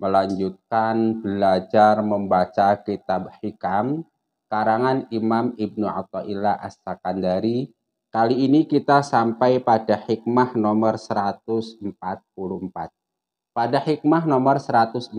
melanjutkan belajar membaca kitab Hikam karangan Imam Ibnu Athaillah As-Sakandari. Kali ini kita sampai pada hikmah nomor 144. Pada hikmah nomor 144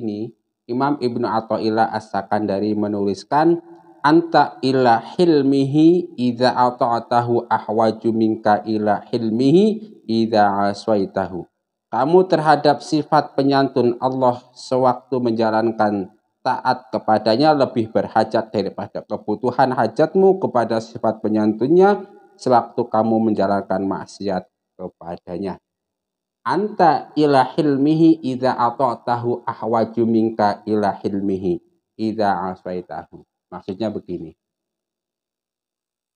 ini, Imam Ibnu Athaillah As-Sakandari menuliskan anta ila hilmihi idza ata'tahu ahwaju minka ila hilmihi idza aswaitahu kamu terhadap sifat penyantun Allah sewaktu menjalankan taat kepadanya lebih berhajat daripada kebutuhan hajatmu kepada sifat penyantunnya sewaktu kamu menjalankan maksiat kepadanya. Anta ila hilmihi idza ata'tahu ahwaju minka ila hilmihi aswaitahu. Maksudnya begini.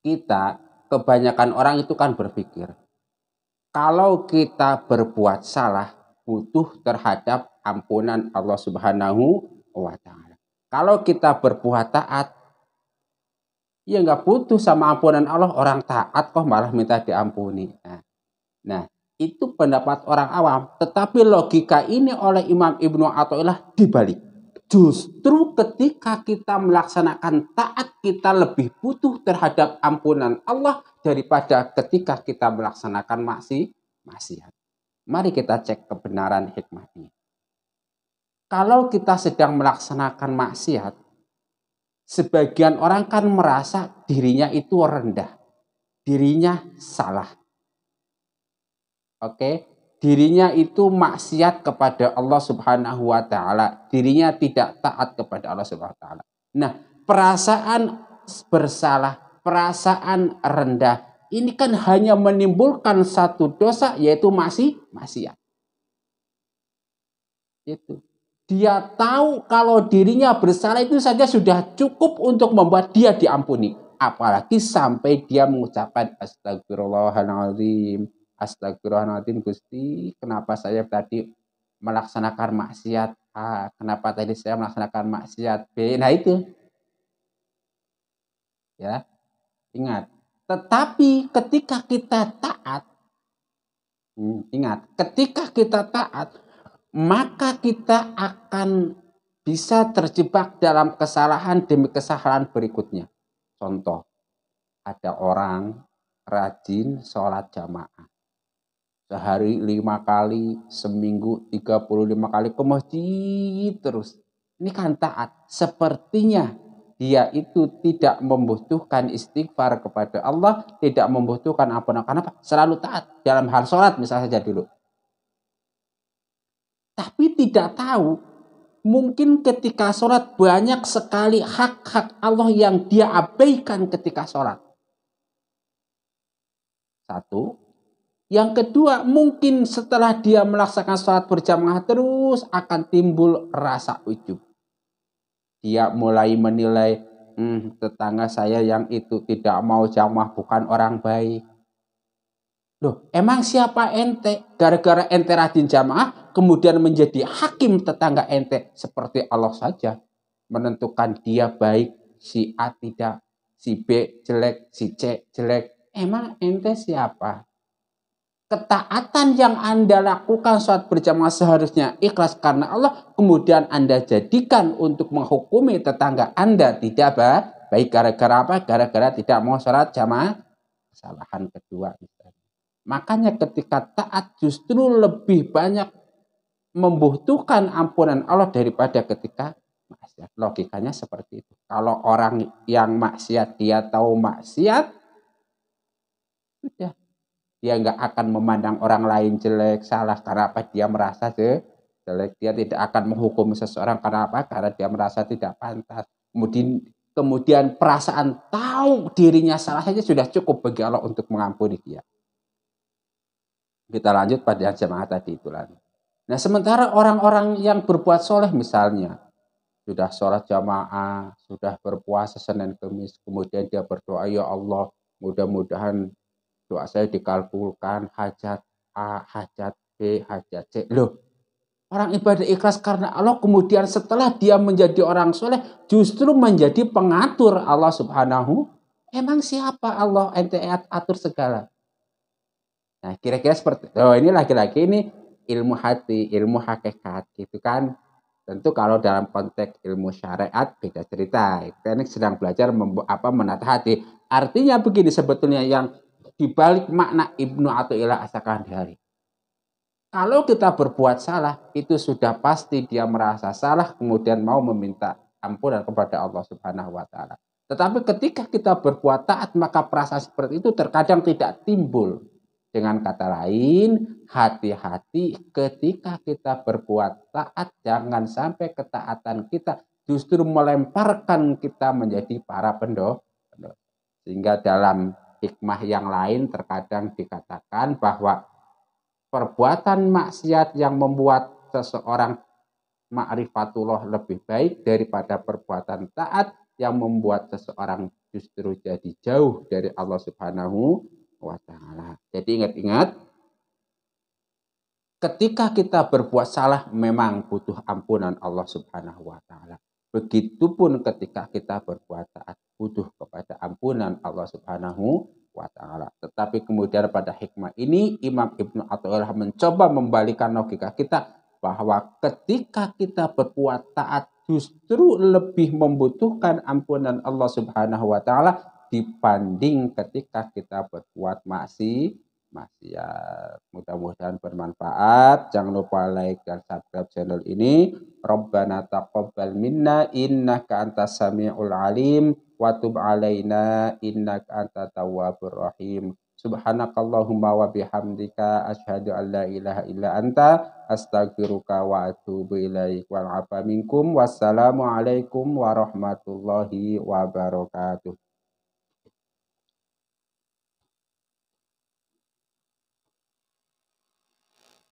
Kita kebanyakan orang itu kan berpikir, kalau kita berbuat salah butuh terhadap ampunan Allah Subhanahu wa taala. Kalau kita berbuat taat ya nggak butuh sama ampunan Allah orang taat kok malah minta diampuni. Nah, nah itu pendapat orang awam, tetapi logika ini oleh Imam Ibnu Athaillah dibalik. Justru ketika kita melaksanakan taat kita lebih butuh terhadap ampunan Allah daripada ketika kita melaksanakan maksiat. Mari kita cek kebenaran hikmah ini. Kalau kita sedang melaksanakan maksiat, sebagian orang kan merasa dirinya itu rendah, dirinya salah. Oke, dirinya itu maksiat kepada Allah Subhanahu wa taala, dirinya tidak taat kepada Allah Subhanahu wa taala. Nah, perasaan bersalah, perasaan rendah ini kan hanya menimbulkan satu dosa yaitu masih maksiat. Itu. Dia tahu kalau dirinya bersalah itu saja sudah cukup untuk membuat dia diampuni. Apalagi sampai dia mengucapkan astagfirullahaladzim Astagfirullahaladzim Gusti, kenapa saya tadi melaksanakan maksiat A, kenapa tadi saya melaksanakan maksiat B. Nah itu. Ya. Ingat. Tetapi ketika kita taat, hmm, ingat, ketika kita taat, maka kita akan bisa terjebak dalam kesalahan demi kesalahan berikutnya. Contoh, ada orang rajin sholat jamaah sehari lima kali, seminggu tiga puluh lima kali ke masjid terus. Ini kan taat. Sepertinya dia itu tidak membutuhkan istighfar kepada Allah, tidak membutuhkan ampunan. Kenapa? Selalu taat dalam hal sholat misalnya saja dulu. Tapi tidak tahu, mungkin ketika sholat banyak sekali hak-hak Allah yang dia abaikan ketika sholat. Satu, yang kedua, mungkin setelah dia melaksanakan sholat berjamaah terus akan timbul rasa ujub. Dia mulai menilai, hmm, tetangga saya yang itu tidak mau jamaah bukan orang baik. Loh, emang siapa ente? Gara-gara ente rajin jamaah, kemudian menjadi hakim tetangga ente. Seperti Allah saja menentukan dia baik, si A tidak, si B jelek, si C jelek. Emang ente siapa? ketaatan yang Anda lakukan saat berjamaah seharusnya ikhlas karena Allah, kemudian Anda jadikan untuk menghukumi tetangga Anda tidak baik gara-gara apa? Gara-gara tidak mau sholat jamaah. Kesalahan kedua. Makanya ketika taat justru lebih banyak membutuhkan ampunan Allah daripada ketika maksiat. Logikanya seperti itu. Kalau orang yang maksiat dia tahu maksiat, sudah dia nggak akan memandang orang lain jelek, salah karena apa dia merasa jelek, dia tidak akan menghukum seseorang karena apa? Karena dia merasa tidak pantas. Kemudian kemudian perasaan tahu dirinya salah saja sudah cukup bagi Allah untuk mengampuni dia. Kita lanjut pada jemaah tadi itu lagi. Nah sementara orang-orang yang berbuat soleh misalnya, sudah sholat jamaah, sudah berpuasa Senin Kemis, kemudian dia berdoa, ya Allah mudah-mudahan doa saya dikalkulkan hajat A, hajat B, hajat C. Loh, orang ibadah ikhlas karena Allah kemudian setelah dia menjadi orang soleh justru menjadi pengatur Allah subhanahu. Emang siapa Allah ente atur segala? Nah kira-kira seperti, oh ini laki-laki ini ilmu hati, ilmu hakikat gitu kan. Tentu kalau dalam konteks ilmu syariat beda cerita. Karena sedang belajar apa menata hati. Artinya begini sebetulnya yang dibalik makna Ibnu atau Athaillah dari. Kalau kita berbuat salah, itu sudah pasti dia merasa salah kemudian mau meminta ampunan kepada Allah Subhanahu wa taala. Tetapi ketika kita berbuat taat, maka perasaan seperti itu terkadang tidak timbul. Dengan kata lain, hati-hati ketika kita berbuat taat, jangan sampai ketaatan kita justru melemparkan kita menjadi para pendoh Sehingga dalam hikmah yang lain terkadang dikatakan bahwa perbuatan maksiat yang membuat seseorang ma'rifatullah lebih baik daripada perbuatan taat yang membuat seseorang justru jadi jauh dari Allah Subhanahu wa taala. Jadi ingat-ingat ketika kita berbuat salah memang butuh ampunan Allah Subhanahu wa taala. Begitupun ketika kita berbuat taat butuh ampunan Allah Subhanahu wa taala. Tetapi kemudian pada hikmah ini Imam Ibnu Athaillah mencoba membalikan logika kita bahwa ketika kita berbuat taat justru lebih membutuhkan ampunan Allah Subhanahu wa taala dibanding ketika kita berbuat masih maksiat. Mudah-mudahan bermanfaat. Jangan lupa like dan subscribe channel ini. Rabbana taqabbal minna innaka antas samiul alim watub alaina innaka anta tawwabur rahim. Subhanakallahumma wa bihamdika asyhadu an la ilaha illa anta astaghfiruka wa atubu ilaik wal afa minkum wassalamu alaikum warahmatullahi wabarakatuh.